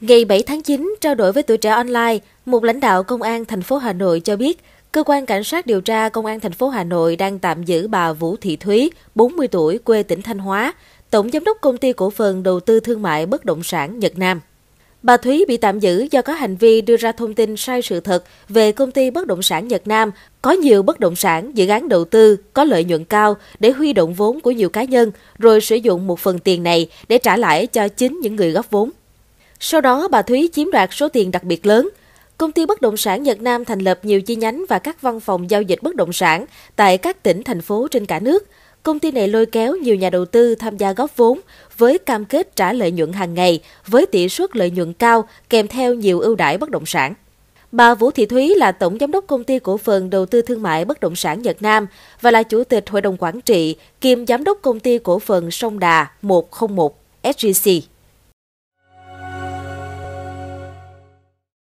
Ngày 7 tháng 9, trao đổi với tuổi trẻ online, một lãnh đạo công an thành phố Hà Nội cho biết, cơ quan cảnh sát điều tra công an thành phố Hà Nội đang tạm giữ bà Vũ Thị Thúy, 40 tuổi, quê tỉnh Thanh Hóa, tổng giám đốc công ty cổ phần đầu tư thương mại bất động sản Nhật Nam. Bà Thúy bị tạm giữ do có hành vi đưa ra thông tin sai sự thật về công ty bất động sản Nhật Nam có nhiều bất động sản, dự án đầu tư có lợi nhuận cao để huy động vốn của nhiều cá nhân rồi sử dụng một phần tiền này để trả lãi cho chính những người góp vốn. Sau đó, bà Thúy chiếm đoạt số tiền đặc biệt lớn. Công ty bất động sản Nhật Nam thành lập nhiều chi nhánh và các văn phòng giao dịch bất động sản tại các tỉnh, thành phố trên cả nước. Công ty này lôi kéo nhiều nhà đầu tư tham gia góp vốn với cam kết trả lợi nhuận hàng ngày với tỷ suất lợi nhuận cao kèm theo nhiều ưu đãi bất động sản. Bà Vũ Thị Thúy là tổng giám đốc công ty cổ phần đầu tư thương mại bất động sản Nhật Nam và là chủ tịch hội đồng quản trị kiêm giám đốc công ty cổ phần Sông Đà 101 SGC.